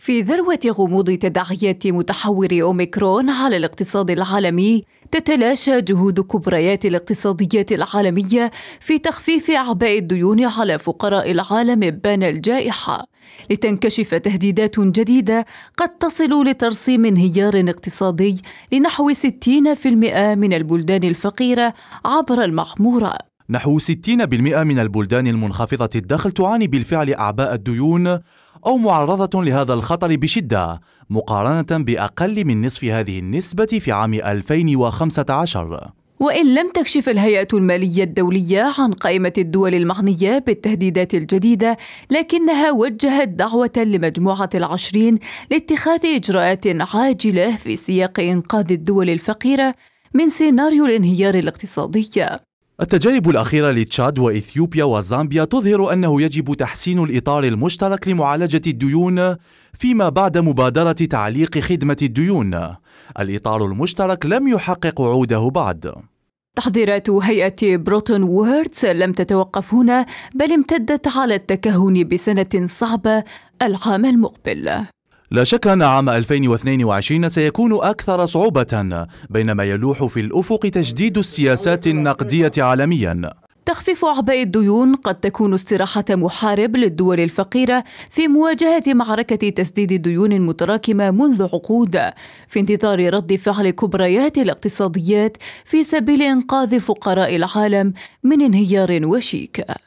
في ذروة غموض تداعيات متحور أوميكرون على الاقتصاد العالمي تتلاشى جهود كبريات الاقتصاديات العالمية في تخفيف أعباء الديون على فقراء العالم بان الجائحة لتنكشف تهديدات جديدة قد تصل لترسيم انهيار اقتصادي لنحو 60% من البلدان الفقيرة عبر المعمورة نحو 60% من البلدان المنخفضة الدخل تعاني بالفعل أعباء الديون أو معرضة لهذا الخطر بشدة مقارنة بأقل من نصف هذه النسبة في عام 2015 وإن لم تكشف الهيئة المالية الدولية عن قائمة الدول المعنية بالتهديدات الجديدة لكنها وجهت دعوة لمجموعة العشرين لاتخاذ إجراءات عاجلة في سياق إنقاذ الدول الفقيرة من سيناريو الانهيار الاقتصادي التجارب الأخيرة لتشاد وإثيوبيا وزامبيا تظهر أنه يجب تحسين الإطار المشترك لمعالجة الديون فيما بعد مبادرة تعليق خدمة الديون. الإطار المشترك لم يحقق عوده بعد. تحضيرات هيئة بروتون ووردز لم تتوقف هنا بل امتدت على التكهن بسنة صعبة العام المقبل. لا شك أن عام 2022 سيكون أكثر صعوبة بينما يلوح في الأفق تجديد السياسات النقدية عالميا تخفيف أعباء الديون قد تكون استراحة محارب للدول الفقيرة في مواجهة معركة تسديد ديون متراكمة منذ عقود في انتظار رد فعل كبريات الاقتصاديات في سبيل إنقاذ فقراء العالم من انهيار وشيك